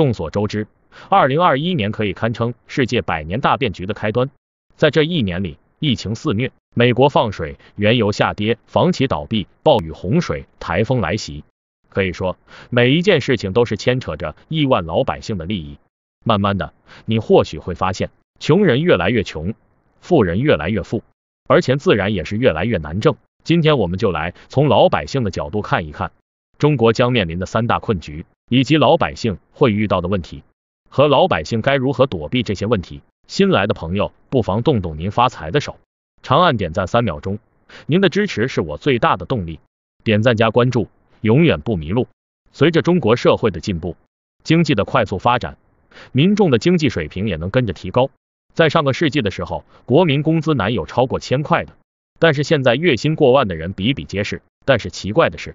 众所周知，二零二一年可以堪称世界百年大变局的开端。在这一年里，疫情肆虐，美国放水，原油下跌，房企倒闭，暴雨洪水，台风来袭，可以说每一件事情都是牵扯着亿万老百姓的利益。慢慢的，你或许会发现，穷人越来越穷，富人越来越富，而钱自然也是越来越难挣。今天我们就来从老百姓的角度看一看，中国将面临的三大困局。以及老百姓会遇到的问题和老百姓该如何躲避这些问题，新来的朋友不妨动动您发财的手，长按点赞三秒钟，您的支持是我最大的动力。点赞加关注，永远不迷路。随着中国社会的进步，经济的快速发展，民众的经济水平也能跟着提高。在上个世纪的时候，国民工资难有超过千块的，但是现在月薪过万的人比比皆是。但是奇怪的是。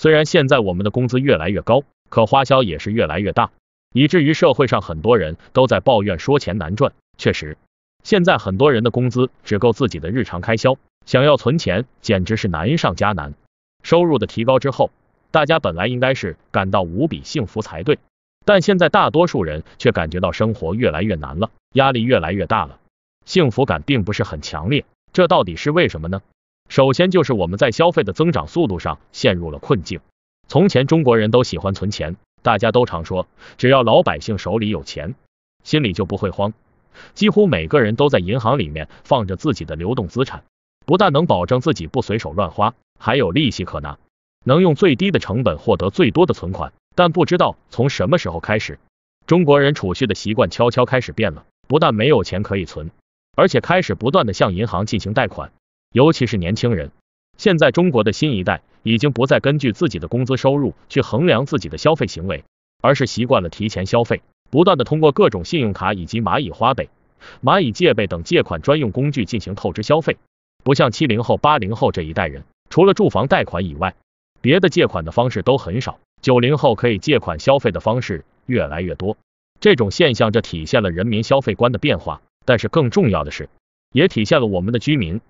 虽然现在我们的工资越来越高，可花销也是越来越大，以至于社会上很多人都在抱怨说钱难赚。确实，现在很多人的工资只够自己的日常开销，想要存钱简直是难上加难。收入的提高之后，大家本来应该是感到无比幸福才对，但现在大多数人却感觉到生活越来越难了，压力越来越大了，幸福感并不是很强烈。这到底是为什么呢？首先就是我们在消费的增长速度上陷入了困境。从前中国人都喜欢存钱，大家都常说，只要老百姓手里有钱，心里就不会慌。几乎每个人都在银行里面放着自己的流动资产，不但能保证自己不随手乱花，还有利息可拿，能用最低的成本获得最多的存款。但不知道从什么时候开始，中国人储蓄的习惯悄悄开始变了，不但没有钱可以存，而且开始不断的向银行进行贷款。尤其是年轻人，现在中国的新一代已经不再根据自己的工资收入去衡量自己的消费行为，而是习惯了提前消费，不断的通过各种信用卡以及蚂蚁花呗、蚂蚁借呗等借款专用工具进行透支消费。不像七零后、八零后这一代人，除了住房贷款以外，别的借款的方式都很少。九零后可以借款消费的方式越来越多，这种现象这体现了人民消费观的变化，但是更重要的是，也体现了我们的居民。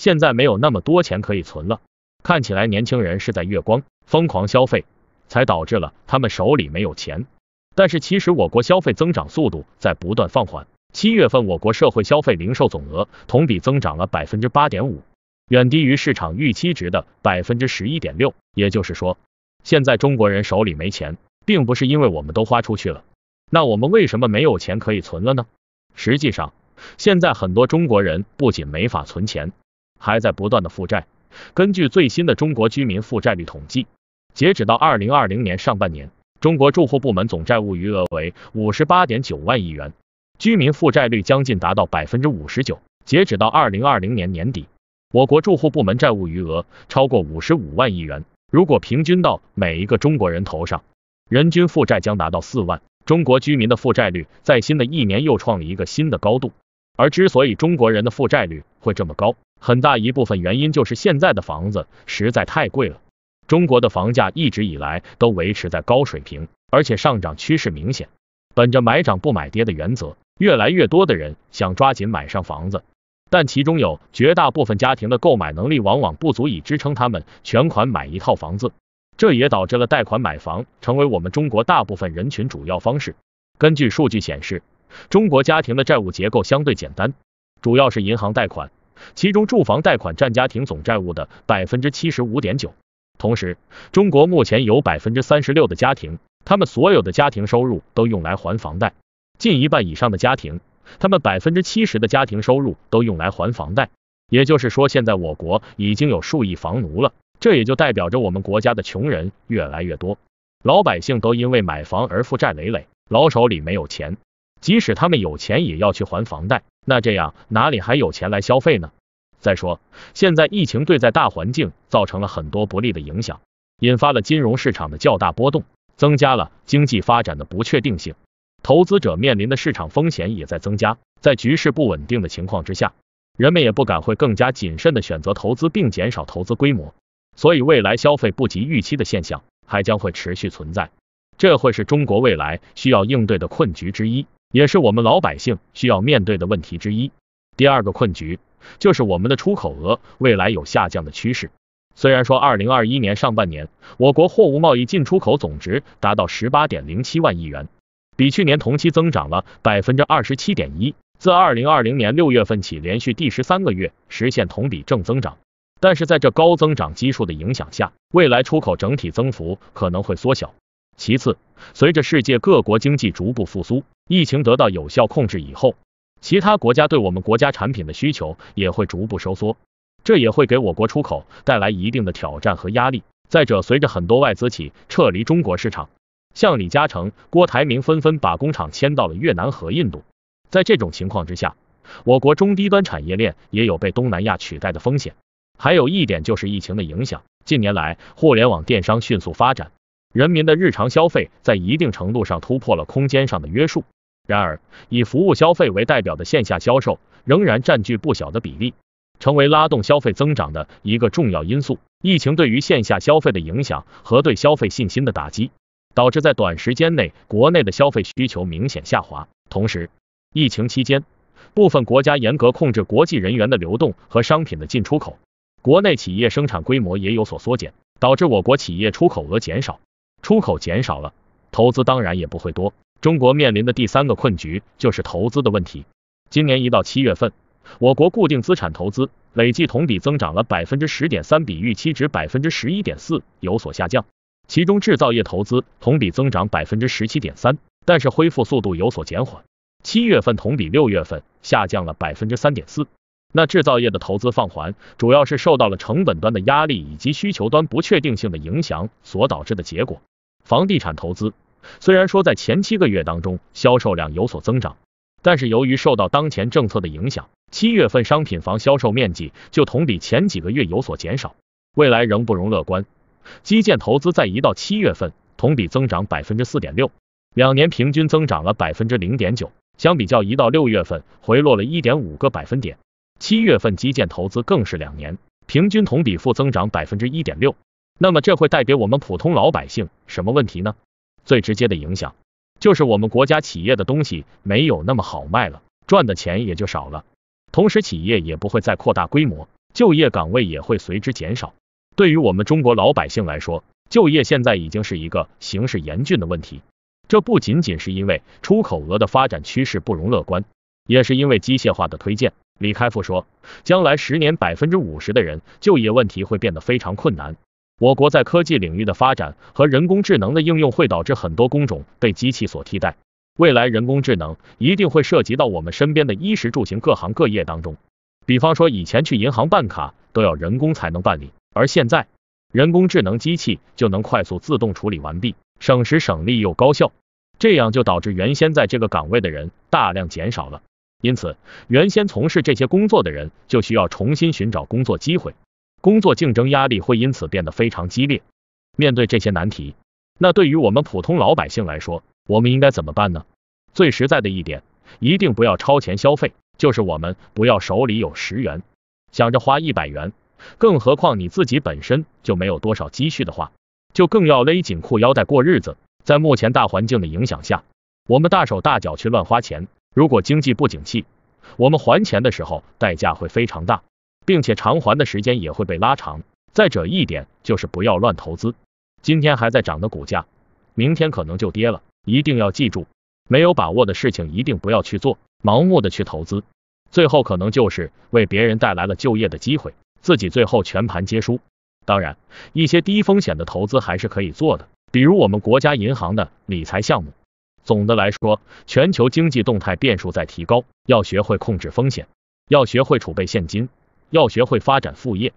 现在没有那么多钱可以存了，看起来年轻人是在月光疯狂消费，才导致了他们手里没有钱。但是其实我国消费增长速度在不断放缓，七月份我国社会消费零售总额同比增长了百分之八点五，远低于市场预期值的百分之十一点六。也就是说，现在中国人手里没钱，并不是因为我们都花出去了。那我们为什么没有钱可以存了呢？实际上，现在很多中国人不仅没法存钱。还在不断的负债。根据最新的中国居民负债率统计，截止到二零二零年上半年，中国住户部门总债务余额为五十八点九万亿元，居民负债率将近达到百分之五十九。截止到二零二零年年底，我国住户部门债务余额超过五十五万亿元。如果平均到每一个中国人头上，人均负债将达到四万。中国居民的负债率在新的一年又创了一个新的高度。而之所以中国人的负债率会这么高，很大一部分原因就是现在的房子实在太贵了。中国的房价一直以来都维持在高水平，而且上涨趋势明显。本着买涨不买跌的原则，越来越多的人想抓紧买上房子，但其中有绝大部分家庭的购买能力往往不足以支撑他们全款买一套房子，这也导致了贷款买房成为我们中国大部分人群主要方式。根据数据显示，中国家庭的债务结构相对简单，主要是银行贷款，其中住房贷款占家庭总债务的百分之七十五点九。同时，中国目前有百分之三十六的家庭，他们所有的家庭收入都用来还房贷；近一半以上的家庭，他们百分之七十的家庭收入都用来还房贷。也就是说，现在我国已经有数亿房奴了，这也就代表着我们国家的穷人越来越多，老百姓都因为买房而负债累累，老手里没有钱。即使他们有钱，也要去还房贷，那这样哪里还有钱来消费呢？再说，现在疫情对在大环境造成了很多不利的影响，引发了金融市场的较大波动，增加了经济发展的不确定性，投资者面临的市场风险也在增加。在局势不稳定的情况之下，人们也不敢会更加谨慎的选择投资，并减少投资规模，所以未来消费不及预期的现象还将会持续存在，这会是中国未来需要应对的困局之一。也是我们老百姓需要面对的问题之一。第二个困局就是我们的出口额未来有下降的趋势。虽然说二零二一年上半年我国货物贸易进出口总值达到十八点零七万亿元，比去年同期增长了百分之二十七点一，自二零二零年六月份起连续第十三个月实现同比正增长。但是在这高增长基数的影响下，未来出口整体增幅可能会缩小。其次，随着世界各国经济逐步复苏。疫情得到有效控制以后，其他国家对我们国家产品的需求也会逐步收缩，这也会给我国出口带来一定的挑战和压力。再者，随着很多外资企撤离中国市场，像李嘉诚、郭台铭纷纷把工厂迁到了越南和印度，在这种情况之下，我国中低端产业链也有被东南亚取代的风险。还有一点就是疫情的影响，近年来互联网电商迅速发展，人民的日常消费在一定程度上突破了空间上的约束。然而，以服务消费为代表的线下销售仍然占据不小的比例，成为拉动消费增长的一个重要因素。疫情对于线下消费的影响和对消费信心的打击，导致在短时间内国内的消费需求明显下滑。同时，疫情期间，部分国家严格控制国际人员的流动和商品的进出口，国内企业生产规模也有所缩减，导致我国企业出口额减少。出口减少了，投资当然也不会多。中国面临的第三个困局就是投资的问题。今年一到七月份，我国固定资产投资累计同比增长了百分之十点三，比预期值百分之十一点四有所下降。其中，制造业投资同比增长百分之十七点三，但是恢复速度有所减缓。七月份同比六月份下降了百分之三点四。那制造业的投资放缓，主要是受到了成本端的压力以及需求端不确定性的影响所导致的结果。房地产投资。虽然说在前七个月当中销售量有所增长，但是由于受到当前政策的影响，七月份商品房销售面积就同比前几个月有所减少，未来仍不容乐观。基建投资在一到七月份同比增长百分之四点六，两年平均增长了百分之零点九，相比较一到六月份回落了一点五个百分点，七月份基建投资更是两年平均同比负增长百分之一点六。那么这会带给我们普通老百姓什么问题呢？最直接的影响就是我们国家企业的东西没有那么好卖了，赚的钱也就少了。同时，企业也不会再扩大规模，就业岗位也会随之减少。对于我们中国老百姓来说，就业现在已经是一个形势严峻的问题。这不仅仅是因为出口额的发展趋势不容乐观，也是因为机械化的推荐。李开复说，将来十年百分之五十的人就业问题会变得非常困难。我国在科技领域的发展和人工智能的应用会导致很多工种被机器所替代。未来人工智能一定会涉及到我们身边的衣食住行各行各业当中。比方说，以前去银行办卡都要人工才能办理，而现在人工智能机器就能快速自动处理完毕，省时省力又高效。这样就导致原先在这个岗位的人大量减少了，因此原先从事这些工作的人就需要重新寻找工作机会。工作竞争压力会因此变得非常激烈。面对这些难题，那对于我们普通老百姓来说，我们应该怎么办呢？最实在的一点，一定不要超前消费，就是我们不要手里有十元想着花一百元，更何况你自己本身就没有多少积蓄的话，就更要勒紧裤腰带过日子。在目前大环境的影响下，我们大手大脚去乱花钱，如果经济不景气，我们还钱的时候代价会非常大。并且偿还的时间也会被拉长。再者一点就是不要乱投资，今天还在涨的股价，明天可能就跌了。一定要记住，没有把握的事情一定不要去做，盲目的去投资，最后可能就是为别人带来了就业的机会，自己最后全盘皆输。当然，一些低风险的投资还是可以做的，比如我们国家银行的理财项目。总的来说，全球经济动态变数在提高，要学会控制风险，要学会储备现金。要学会发展副业。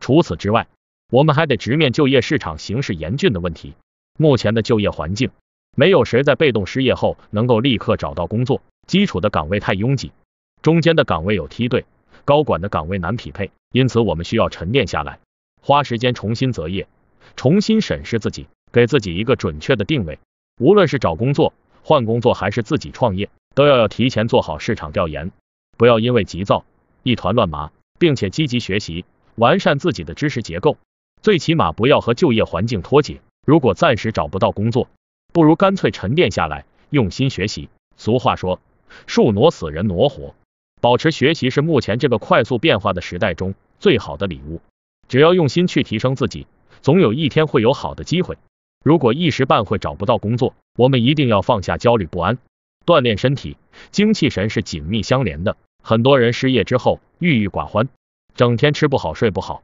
除此之外，我们还得直面就业市场形势严峻的问题。目前的就业环境，没有谁在被动失业后能够立刻找到工作。基础的岗位太拥挤，中间的岗位有梯队，高管的岗位难匹配。因此，我们需要沉淀下来，花时间重新择业，重新审视自己，给自己一个准确的定位。无论是找工作、换工作，还是自己创业，都要要提前做好市场调研，不要因为急躁，一团乱麻。并且积极学习，完善自己的知识结构，最起码不要和就业环境脱节。如果暂时找不到工作，不如干脆沉淀下来，用心学习。俗话说，树挪死，人挪活。保持学习是目前这个快速变化的时代中最好的礼物。只要用心去提升自己，总有一天会有好的机会。如果一时半会找不到工作，我们一定要放下焦虑不安，锻炼身体，精气神是紧密相连的。很多人失业之后郁郁寡欢，整天吃不好睡不好，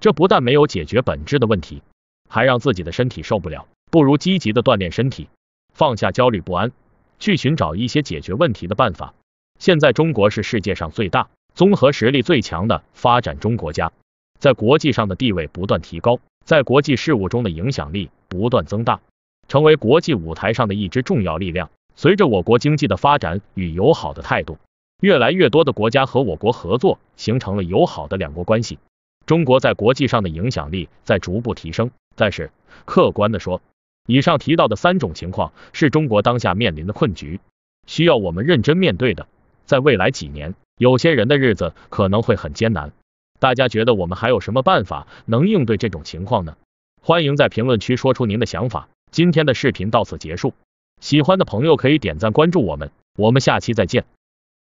这不但没有解决本质的问题，还让自己的身体受不了。不如积极的锻炼身体，放下焦虑不安，去寻找一些解决问题的办法。现在中国是世界上最大、综合实力最强的发展中国家，在国际上的地位不断提高，在国际事务中的影响力不断增大，成为国际舞台上的一支重要力量。随着我国经济的发展与友好的态度。越来越多的国家和我国合作，形成了友好的两国关系。中国在国际上的影响力在逐步提升。但是，客观的说，以上提到的三种情况是中国当下面临的困局，需要我们认真面对的。在未来几年，有些人的日子可能会很艰难。大家觉得我们还有什么办法能应对这种情况呢？欢迎在评论区说出您的想法。今天的视频到此结束，喜欢的朋友可以点赞关注我们，我们下期再见。